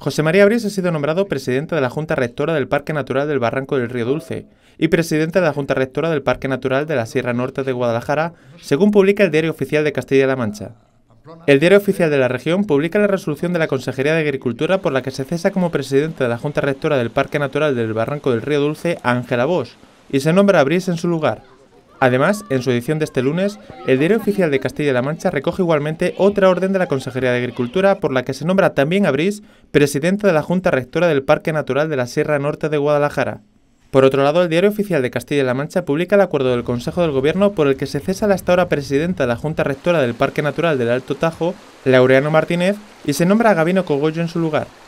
José María Abrís ha sido nombrado presidente de la Junta Rectora del Parque Natural del Barranco del Río Dulce y presidente de la Junta Rectora del Parque Natural de la Sierra Norte de Guadalajara, según publica el Diario Oficial de Castilla-La Mancha. El Diario Oficial de la Región publica la resolución de la Consejería de Agricultura por la que se cesa como presidente de la Junta Rectora del Parque Natural del Barranco del Río Dulce Ángela Bosch y se nombra a en su lugar. Además, en su edición de este lunes, el Diario Oficial de Castilla-La Mancha recoge igualmente otra orden de la Consejería de Agricultura por la que se nombra también a Brice presidenta de la Junta Rectora del Parque Natural de la Sierra Norte de Guadalajara. Por otro lado, el Diario Oficial de Castilla-La Mancha publica el acuerdo del Consejo del Gobierno por el que se cesa la hasta ahora presidenta de la Junta Rectora del Parque Natural del Alto Tajo, Laureano Martínez, y se nombra a Gabino Cogollo en su lugar.